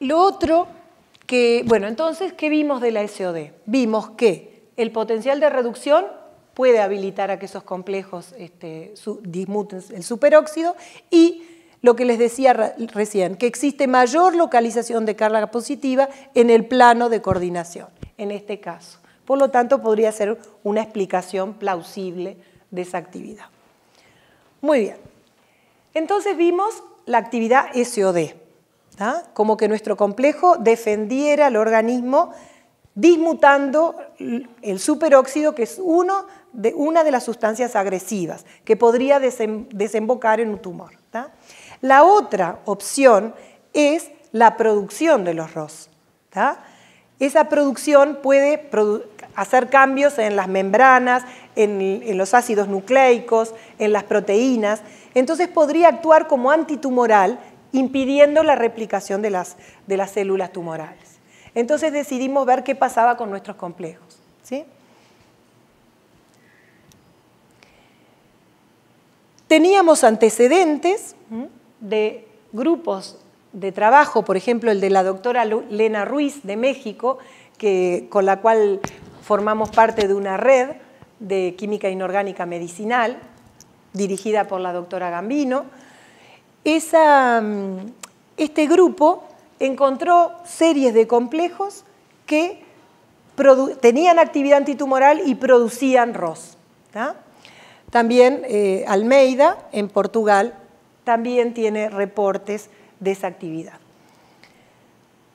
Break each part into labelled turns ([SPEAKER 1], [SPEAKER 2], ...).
[SPEAKER 1] Lo otro que, bueno, entonces, ¿qué vimos de la SOD? Vimos que el potencial de reducción puede habilitar a que esos complejos este, dismuten el superóxido y lo que les decía recién, que existe mayor localización de carga positiva en el plano de coordinación, en este caso. Por lo tanto, podría ser una explicación plausible de esa actividad. Muy bien. Entonces vimos la actividad SOD, ¿ah? como que nuestro complejo defendiera al organismo dismutando el superóxido, que es uno de, una de las sustancias agresivas, que podría desembocar en un tumor. La otra opción es la producción de los ROS. Esa producción puede hacer cambios en las membranas, en, los ácidos nucleicos, en las proteínas. Entonces podría actuar como antitumoral impidiendo la replicación de las, de las células tumorales. Entonces decidimos ver qué pasaba con nuestros complejos. ¿sí? Teníamos antecedentes de grupos de trabajo, por ejemplo el de la doctora Lena Ruiz de México, que, con la cual formamos parte de una red de química inorgánica medicinal dirigida por la doctora Gambino. Esa, mm, este grupo encontró series de complejos que tenían actividad antitumoral y producían ROS. También eh, Almeida, en Portugal, también tiene reportes de esa actividad.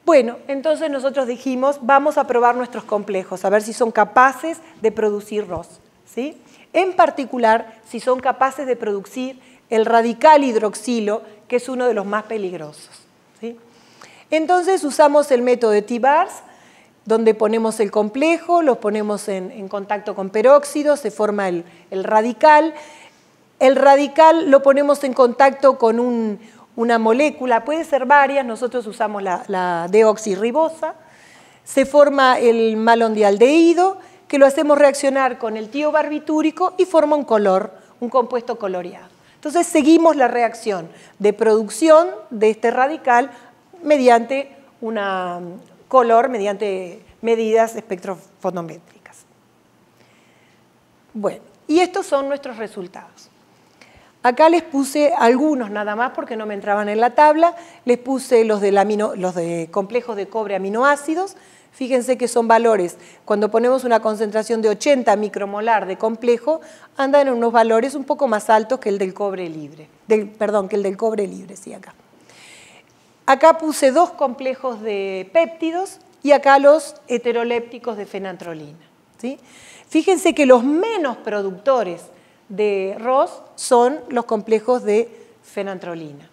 [SPEAKER 1] Bueno, entonces nosotros dijimos, vamos a probar nuestros complejos, a ver si son capaces de ros, ¿sí? En particular, si son capaces de producir el radical hidroxilo, que es uno de los más peligrosos. ¿sí? Entonces usamos el método de t donde ponemos el complejo, lo ponemos en, contacto con peróxido, se forma el radical. El radical lo ponemos en contacto con un, una molécula, puede ser varias, nosotros usamos la, deoxirribosa, se forma el malondialdehído, que lo hacemos reaccionar con el tío barbitúrico y forma un color, un compuesto coloreado. Entonces seguimos la reacción de producción de este radical mediante una um, color, mediante medidas espectrofotométricas. Bueno, y estos son nuestros resultados. Acá les puse algunos nada más porque no me entraban en la tabla. Les puse los, de complejos de cobre aminoácidos. Fíjense que son valores. Cuando ponemos una concentración de 80 micromolar de complejo, andan en unos valores un poco más altos que el del cobre libre. Del, perdón, que el del cobre libre, sí, acá. Acá puse dos complejos de péptidos y acá los heterolépticos de fenantrolina. ¿sí? Fíjense que los menos productores de Ross son los complejos de fenantrolina.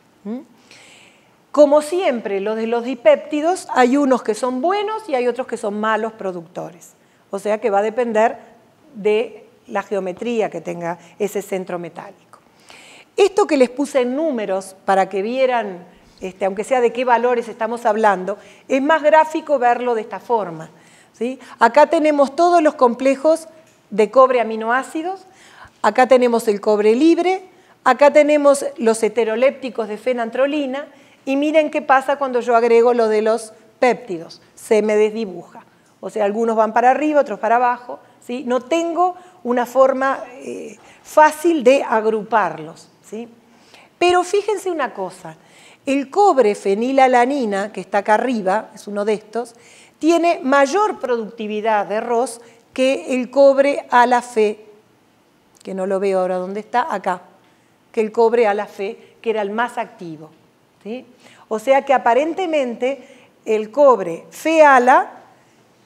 [SPEAKER 1] Como siempre, los de los dipéptidos, hay unos que son buenos y hay otros que son malos productores. O sea que va a depender de la geometría que tenga ese centro metálico. Esto que les puse en números para que vieran, este, aunque sea de qué valores estamos hablando, es más gráfico verlo de esta forma. ¿sí? Acá tenemos todos los complejos de cobre aminoácidos, Acá tenemos el cobre libre, acá tenemos los heterolépticos de fenantrolina y miren qué pasa cuando yo agrego lo de los péptidos, se me desdibuja. O sea, algunos van para arriba, otros para abajo. No tengo una forma eh, fácil de agruparlos. ¿sí? Pero fíjense una cosa, el cobre fenilalanina, que está acá arriba, es uno de estos, tiene mayor productividad de ROS que el cobre a la fe que no lo veo ahora dónde está, acá, que el cobre a la fe, que era el más activo. O sea que aparentemente el cobre fe ala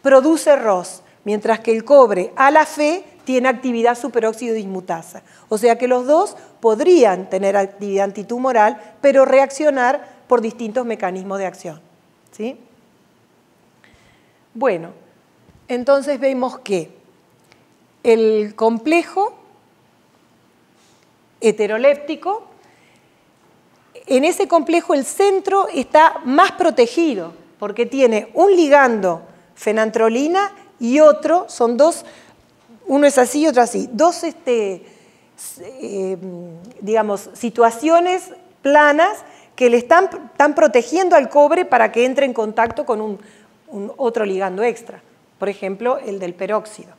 [SPEAKER 1] produce ROS, mientras que el cobre a la fe tiene actividad superóxido dismutasa. O sea que los dos podrían tener actividad antitumoral, pero reaccionar por distintos mecanismos de acción. ¿sí? Bueno, entonces vemos que el complejo heteroléptico, en ese complejo el centro está más protegido porque tiene un ligando fenantrolina y otro, son dos, uno es así y otro así, dos este, eh, digamos, situaciones planas que le están, protegiendo al cobre para que entre en contacto con un, otro ligando extra, por ejemplo, el del peróxido.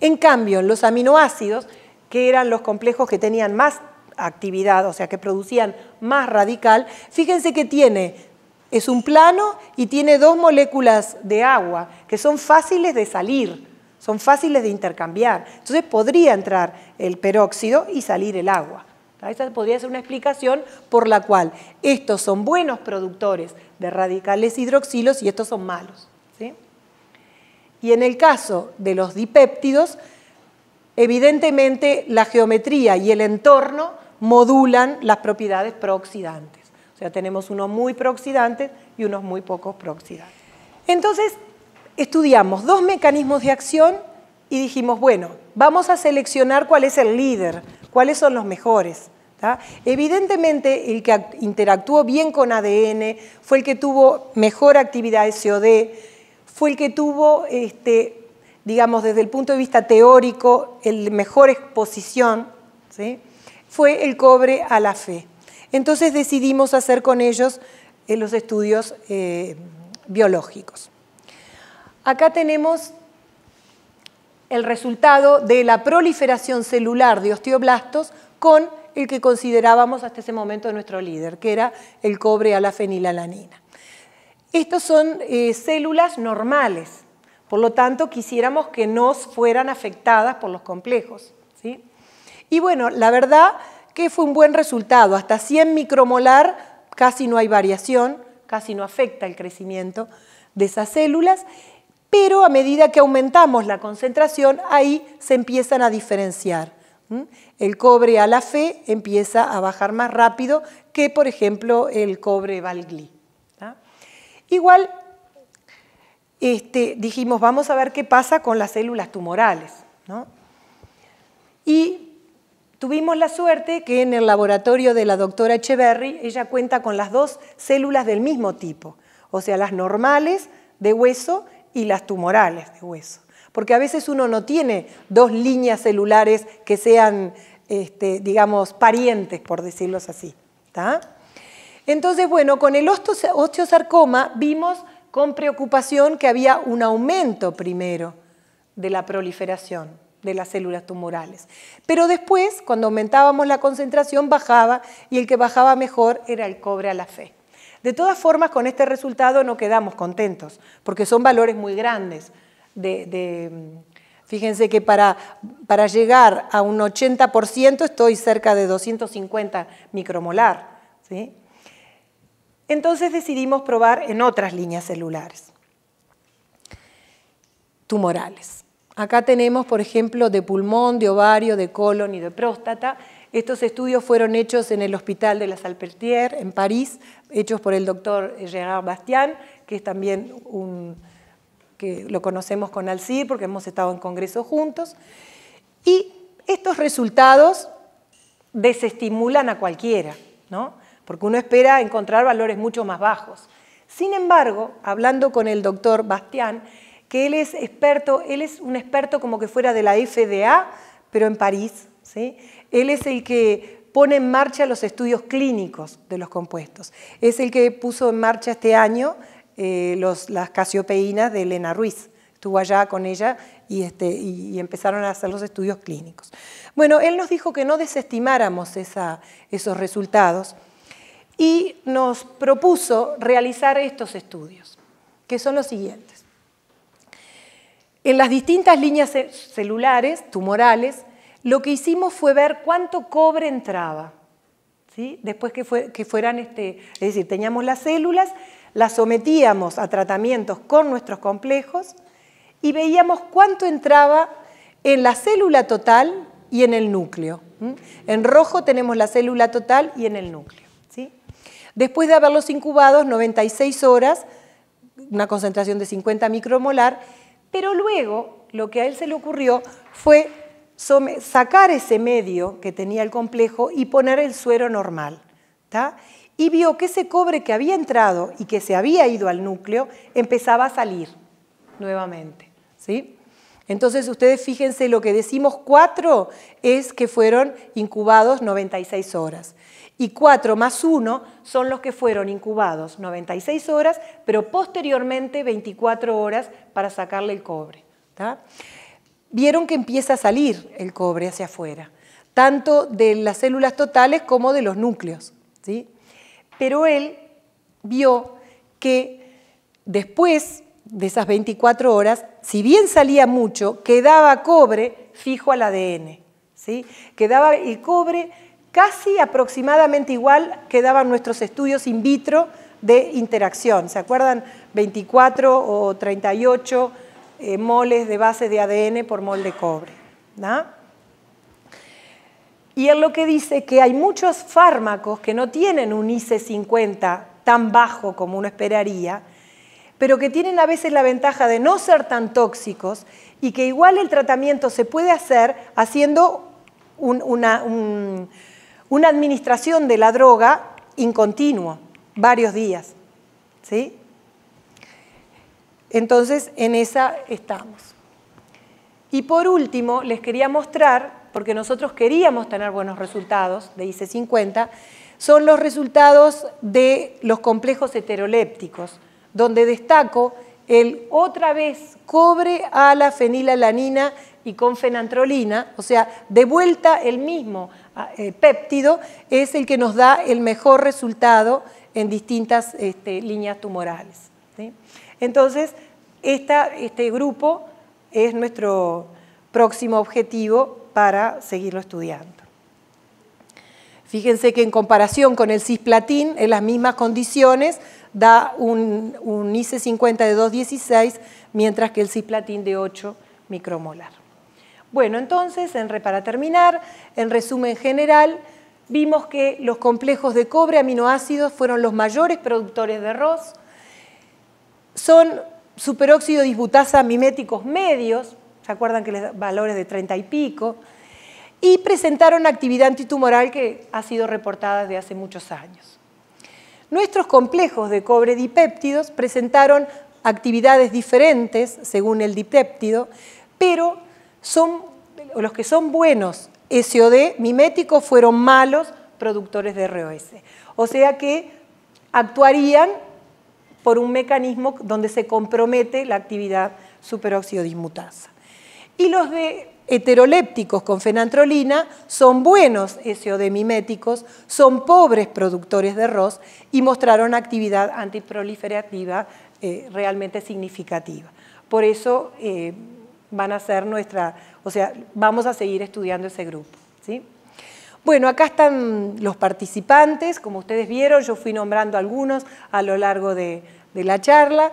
[SPEAKER 1] En cambio, los aminoácidos que eran los complejos que tenían más actividad, o sea, que producían más radical, fíjense que tiene, es un plano y tiene dos moléculas de agua que son fáciles de salir, son fáciles de intercambiar. Entonces podría entrar el peróxido y salir el agua. Esa podría ser una explicación por la cual estos son buenos productores de radicales hidroxilos y estos son malos. Y en el caso de los dipéptidos, evidentemente la geometría y el entorno modulan las propiedades prooxidantes. O sea, tenemos unos muy prooxidantes y unos muy pocos prooxidantes. Entonces, estudiamos dos mecanismos de acción y dijimos, bueno, vamos a seleccionar cuál es el líder, cuáles son los mejores. Evidentemente, el que interactuó bien con ADN fue el que tuvo mejor actividad SOD, fue el que tuvo este, digamos, desde el punto de vista teórico, el mejor exposición, fue el cobre a la fe. Entonces decidimos hacer con ellos eh, los estudios eh, biológicos. Acá tenemos el resultado de la proliferación celular de osteoblastos con el que considerábamos hasta ese momento nuestro líder, que era el cobre a la fenilalanina. Estas son eh, células normales, por lo tanto, quisiéramos que no fueran afectadas por los complejos. ¿sí? Y bueno, la verdad que fue un buen resultado. Hasta 100 micromolar casi no hay variación, casi no afecta el crecimiento de esas células, pero a medida que aumentamos la concentración, ahí se empiezan a diferenciar. El cobre a la fe empieza a bajar más rápido que, por ejemplo, el cobre ¿Ah? Igual este, dijimos, vamos a ver qué pasa con las células tumorales. Y tuvimos la suerte que en el laboratorio de la doctora Echeverry, ella cuenta con las dos células del mismo tipo, o sea, las normales de hueso y las tumorales de hueso. Porque a veces uno no tiene dos líneas celulares que sean, este, digamos, parientes, por decirlos así. Entonces, bueno, con el osteosarcoma vimos con preocupación que había un aumento primero de la proliferación de las células tumorales. Pero después, cuando aumentábamos la concentración, bajaba y el que bajaba mejor era el cobre a la fe. De todas formas, con este resultado no quedamos contentos, porque son valores muy grandes. De, fíjense que para, para llegar a un 80% estoy cerca de 250 micromolar. ¿sí? Entonces decidimos probar en otras líneas celulares tumorales. Acá tenemos, por ejemplo, de pulmón, de ovario, de colon y de próstata. Estos estudios fueron hechos en el Hospital de la Salpêtrière en París, hechos por el doctor Gerard Bastian, que es también un, que lo conocemos con Alcir porque hemos estado en congreso juntos. Y estos resultados desestimulan a cualquiera, ¿no? porque uno espera encontrar valores mucho más bajos. Sin embargo, hablando con el doctor Bastián, que él es experto, él es un experto como que fuera de la FDA, pero en París, ¿sí? él es el que pone en marcha los estudios clínicos de los compuestos, es el que puso en marcha este año eh, las casiopeínas de Elena Ruiz, estuvo allá con ella y, este, y, empezaron a hacer los estudios clínicos. Bueno, él nos dijo que no desestimáramos esos resultados, y nos propuso realizar estos estudios, que son los siguientes. En las distintas líneas celulares, tumorales, lo que hicimos fue ver cuánto cobre entraba. Después que, que fueran, este, es decir, teníamos las células, las sometíamos a tratamientos con nuestros complejos y veíamos cuánto entraba en la célula total y en el núcleo. En rojo tenemos la célula total y en el núcleo. Después de haberlos incubados 96 horas, una concentración de 50 micromolar, pero luego lo que a él se le ocurrió fue sacar ese medio que tenía el complejo y poner el suero normal. Y vio que ese cobre que había entrado y que se había ido al núcleo empezaba a salir nuevamente. ¿sí? Entonces ustedes fíjense, lo que decimos cuatro es que fueron incubados 96 horas y 4 más 1 son los que fueron incubados 96 horas, pero posteriormente 24 horas para sacarle el cobre. Vieron que empieza a salir el cobre hacia afuera, tanto de las células totales como de los núcleos. Pero él vio que después de esas 24 horas, si bien salía mucho, quedaba cobre fijo al ADN. Quedaba el cobre casi aproximadamente igual quedaban nuestros estudios in vitro de interacción. ¿Se acuerdan? 24 o 38 eh, moles de base de ADN por mol de cobre. Y es lo que dice que hay muchos fármacos que no tienen un IC50 tan bajo como uno esperaría, pero que tienen a veces la ventaja de no ser tan tóxicos y que igual el tratamiento se puede hacer haciendo una, un, una administración de la droga incontinuo, varios días. ¿sí? Entonces, en esa estamos. Y por último, les quería mostrar, porque nosotros queríamos tener buenos resultados de IC50, son los resultados de los complejos heterolépticos, donde destaco el otra vez cobre, a la fenilalanina y con fenantrolina, o sea, de vuelta el mismo ah, eh, péptido es el que nos da el mejor resultado en distintas este, líneas tumorales. Entonces, este grupo es nuestro próximo objetivo para seguirlo estudiando. Fíjense que en comparación con el cisplatín, en las mismas condiciones, da un, un IC50 de 2,16, mientras que el cisplatín de 8 micromolar. Bueno, entonces, en, para terminar, en resumen general, vimos que los complejos de cobre, aminoácidos, fueron los mayores productores de ROS, son superóxido disbutasa miméticos medios, ¿se acuerdan que les valores de 30 y pico? Y presentaron actividad antitumoral que ha sido reportada desde hace muchos años. Nuestros complejos de cobre dipéptidos presentaron actividades diferentes según el dipéptido, pero son, los que son buenos SOD miméticos fueron malos productores de ROS. O sea que actuarían por un mecanismo donde se compromete la actividad dismutasa, Y los de heterolépticos con fenantrolina son buenos SOD miméticos, son pobres productores de ROS y mostraron actividad antiproliferativa eh, realmente significativa. Por eso eh, van a ser nuestra, o sea, vamos a seguir estudiando ese grupo. ¿sí? Bueno, acá están los participantes, como ustedes vieron, yo fui nombrando algunos a lo largo de, la charla.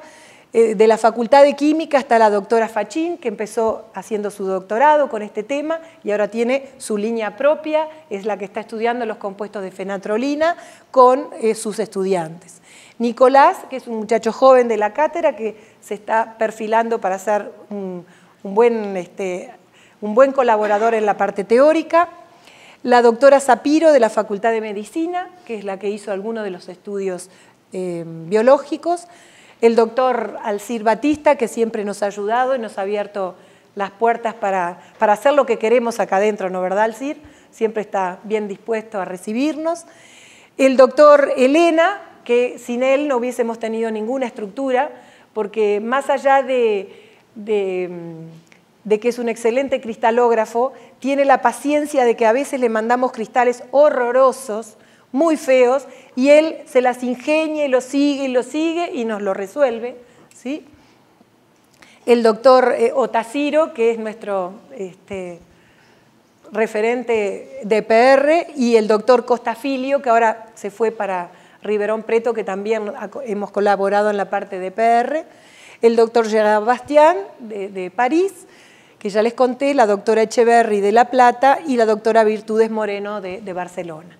[SPEAKER 1] Eh, de la Facultad de Química está la doctora Fachín, que empezó haciendo su doctorado con este tema y ahora tiene su línea propia, es la que está estudiando los compuestos de fenatrolina con eh, sus estudiantes. Nicolás, que es un muchacho joven de la cátedra que se está perfilando para hacer un un buen, este, un buen colaborador en la parte teórica, la doctora Zapiro de la Facultad de Medicina, que es la que hizo algunos de los estudios eh, biológicos, el doctor Alcir Batista, que siempre nos ha ayudado y nos ha abierto las puertas para, para hacer lo que queremos acá adentro, ¿no verdad, Alcir? Siempre está bien dispuesto a recibirnos. El doctor Elena, que sin él no hubiésemos tenido ninguna estructura, porque más allá de Mm, de, que es un excelente cristalógrafo, tiene la paciencia de que a veces le mandamos cristales horrorosos, muy feos, y él se las ingenia y lo sigue y lo sigue y nos lo resuelve. ¿sí? El doctor eh, Otaciro, que es nuestro este, referente de PR, y el doctor Costafilio, que ahora se fue para Riverón Preto, que también hemos colaborado en la parte de PR el doctor Gerard Bastián de, París, que ya les conté, la doctora Echeverry de La Plata y la doctora Virtudes Moreno de, Barcelona.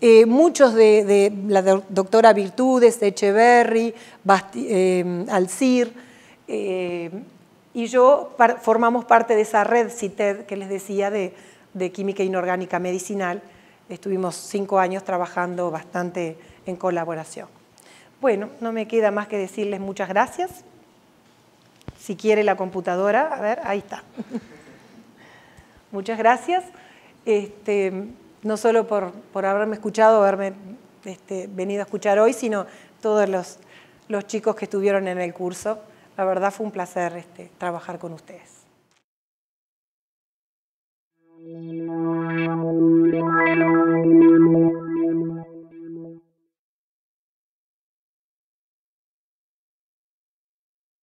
[SPEAKER 1] Eh, muchos de, la doctora Virtudes, Echeverry, eh, Alcir, eh, y yo formamos parte de esa red CITED que les decía de, química inorgánica medicinal. Estuvimos cinco años trabajando bastante en colaboración. Bueno, no me queda más que decirles muchas gracias. Si quiere la computadora, a ver, ahí está. Muchas gracias, este, no solo por, haberme escuchado, haberme este, venido a escuchar hoy, sino todos los, chicos que estuvieron en el curso. La verdad fue un placer este, trabajar con ustedes.